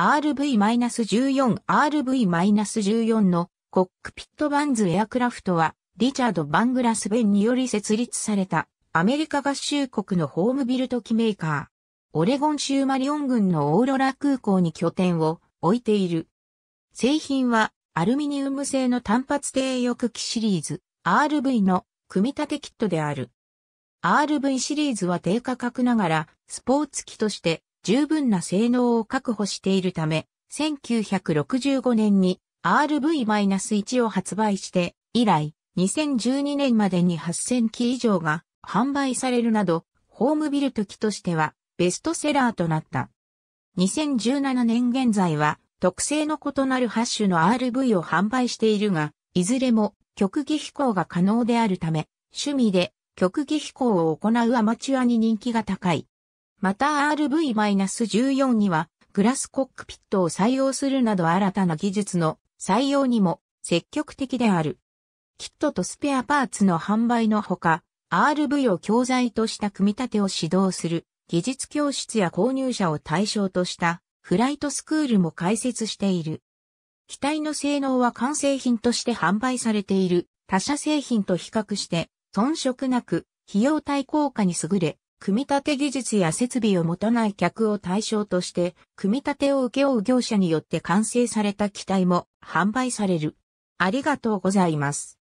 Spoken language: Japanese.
RV-14、RV-14 のコックピットバンズエアクラフトは、リチャード・バングラスベンにより設立された、アメリカ合衆国のホームビルト機メーカー、オレゴン州マリオン郡のオーロラ空港に拠点を置いている。製品は、アルミニウム製の単発低翼機シリーズ、RV の組み立てキットである。RV シリーズは低価格ながら、スポーツ機として十分な性能を確保しているため、1965年に RV-1 を発売して以来、2012年までに8000機以上が販売されるなど、ホームビルト機としてはベストセラーとなった。2017年現在は特性の異なる8種の RV を販売しているが、いずれも極技飛行が可能であるため、趣味で極技飛行を行うアマチュアに人気が高い。また RV-14 にはグラスコックピットを採用するなど新たな技術の採用にも積極的である。キットとスペアパーツの販売のほか、RV を教材とした組み立てを指導する技術教室や購入者を対象としたフライトスクールも開設している。機体の性能は完成品として販売されている他社製品と比較して遜色なく費用対効果に優れ、組み立て技術や設備を持たない客を対象として、組み立てを請け負う業者によって完成された機体も販売される。ありがとうございます。